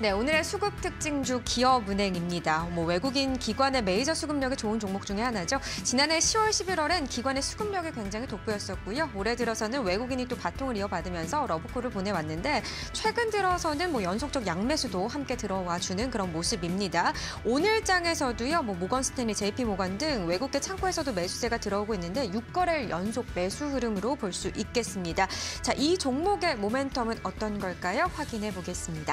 네, 오늘의 수급 특징주 기업은행입니다. 뭐 외국인 기관의 메이저 수급력이 좋은 종목 중에 하나죠. 지난해 10월, 11월엔 기관의 수급력이 굉장히 돋보였었고요. 올해 들어서는 외국인이 또 바통을 이어받으면서 러브콜을 보내왔는데 최근 들어서는 뭐 연속적 양매수도 함께 들어와 주는 그런 모습입니다. 오늘 장에서도요, 뭐 모건 스탠리, JP 모건 등 외국계 창고에서도 매수세가 들어오고 있는데 6거래일 연속 매수 흐름으로 볼 수 있겠습니다. 자, 이 종목의 모멘텀은 어떤 걸까요? 확인해 보겠습니다.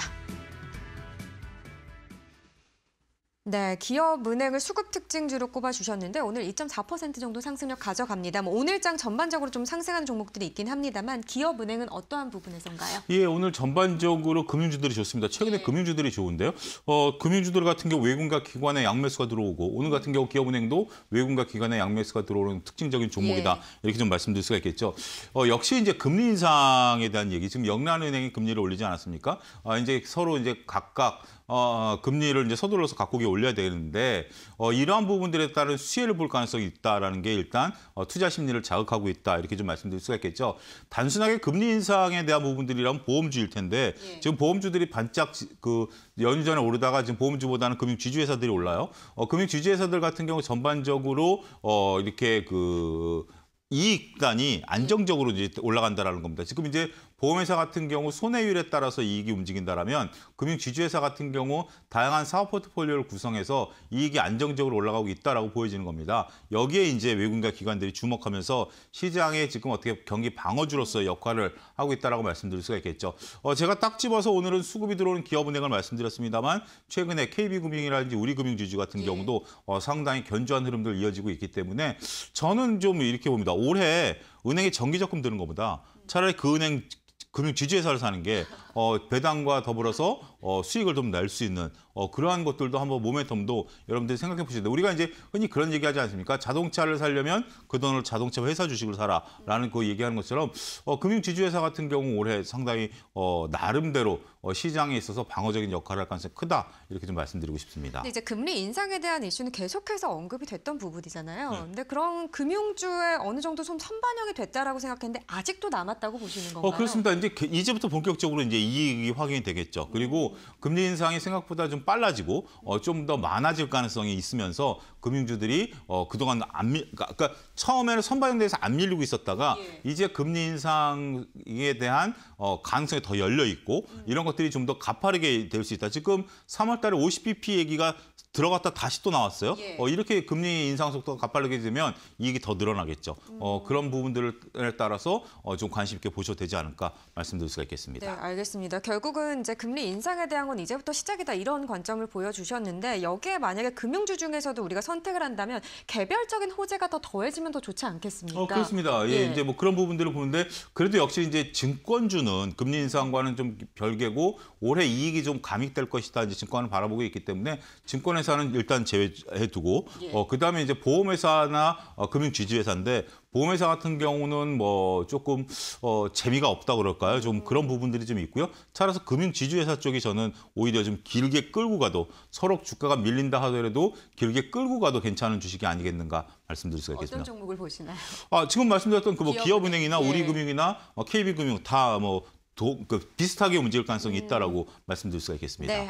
네, 기업 은행을 수급 특징주로 꼽아 주셨는데 오늘 2.4% 정도 상승력 가져갑니다. 뭐 오늘장 전반적으로 좀 상승한 종목들이 있긴 합니다만 기업 은행은 어떠한 부분에선가요? 예, 오늘 전반적으로 금융주들이 좋습니다. 최근에 예. 금융주들이 좋은데요. 어, 금융주들 같은 경우 외국과 기관의 양매수가 들어오고 오늘 같은 경우 기업 은행도 외국과 기관의 양매수가 들어오는 특징적인 종목이다. 예. 이렇게 좀 말씀드릴 수가 있겠죠. 어, 역시 이제 금리 인상에 대한 얘기. 지금 영란은행이 금리를 올리지 않았습니까? 아, 이제 서로 이제 각각 어, 금리를 이제 서둘러서 각국이 올 올려야 되는데 어, 이러한 부분들에 따른 수혜를 볼 가능성이 있다라는 게 일단 어, 투자 심리를 자극하고 있다 이렇게 좀 말씀드릴 수가 있겠죠. 단순하게 금리 인상에 대한 부분들이라면 보험주일 텐데 예. 지금 보험주들이 반짝 그 연전에 휴 오르다가 지금 보험주보다는 금융 지주회사들이 올라요. 어, 금융 지주회사들 같은 경우 전반적으로 어, 이렇게 그 이익단이 안정적으로 이제 올라간다라는 겁니다. 지금 이제 보험회사 같은 경우 손해율에 따라서 이익이 움직인다라면 금융지주회사 같은 경우 다양한 사업 포트폴리오를 구성해서 이익이 안정적으로 올라가고 있다라고 보여지는 겁니다. 여기에 이제 외국인과 기관들이 주목하면서 시장에 지금 어떻게 경기 방어주로서 역할을 하고 있다라고 말씀드릴 수가 있겠죠. 어, 제가 딱 집어서 오늘은 수급이 들어오는 기업은행을 말씀드렸습니다만 최근에 KB금융이라든지 우리금융지주 같은 예. 경우도 어, 상당히 견조한 흐름들 이어지고 있기 때문에 저는 좀 이렇게 봅니다. 올해 은행에 정기적금 드는 것보다 차라리 그 은행 금융 지주회사를 사는 게 어, 배당과 더불어서 어, 수익을 좀 낼 수 있는 어, 그러한 것들도 한번 모멘텀도 여러분들이 생각해 보시는데 우리가 이제 흔히 그런 얘기하지 않습니까? 자동차를 사려면그 돈으로 자동차 회사 주식을 사라라는 그 얘기하는 것처럼 어, 금융 지주회사 같은 경우 올해 상당히 어, 나름대로 어, 시장에 있어서 방어적인 역할을 할 가능성이 크다 이렇게 좀 말씀드리고 싶습니다. 이제 금리 인상에 대한 이슈는 계속해서 언급이 됐던 부분이잖아요. 네. 근데 그런 금융주에 어느 정도 좀 선반영이 됐다라고 생각했는데 아직도 남았다고 보시는 어, 건가요? 어, 그렇습니다. 이제 이제부터 본격적으로 이제 이익이 확인이 되겠죠. 그리고 금리 인상이 생각보다 좀 빨라지고 어, 좀더 많아질 가능성이 있으면서 금융주들이 어, 그동안 안 밀, 그러니까, 그러니까 처음에는 선반영돼서 안 밀리고 있었다가 예. 이제 금리 인상에 대한 어, 가능성이 더 열려 있고 음. 이런 것 것들이 좀 더 가파르게 될 수 있다. 지금 3월 달에 50bp 얘기가 들어갔다 다시 또 나왔어요. 예. 어, 이렇게 금리 인상 속도가 가파르게 되면 이익이 더 늘어나겠죠. 어, 음. 어, 그런 부분들에 따라서 어, 좀 관심 있게 보셔도 되지 않을까 말씀드릴 수가 있겠습니다. 네, 알겠습니다. 결국은 이제 금리 인상에 대한 건 이제부터 시작이다 이런 관점을 보여주셨는데 여기에 만약에 금융주 중에서도 우리가 선택을 한다면 개별적인 호재가 더 더해지면 더 좋지 않겠습니까? 어, 그렇습니다. 예, 예. 이제 뭐 그런 부분들을 보는데 그래도 역시 이제 증권주는 금리 인상과는 좀 별개고 되고 올해 이익이 좀 감익될 것이다 이제 증권을 바라보고 있기 때문에 증권회사는 일단 제외해두고 예. 어, 그다음에 이제 보험회사나 어, 금융지주회사인데 보험회사 같은 경우는 뭐 조금 어, 재미가 없다 그럴까요? 좀 그런 부분들이 좀 있고요. 따라서 금융지주회사 쪽이 저는 오히려 좀 길게 끌고 가도 서로 주가가 밀린다 하더라도 길게 끌고 가도 괜찮은 주식이 아니겠는가 말씀드릴 수가 있겠습니다. 어떤 종목을 보시나요? 아, 지금 말씀드렸던 그 뭐 기업은행이나 우리금융이나 예. 어, KB금융 다뭐 도, 그 비슷하게 움직일 가능성이 음. 있다라고 말씀드릴 수가 있겠습니다. 네.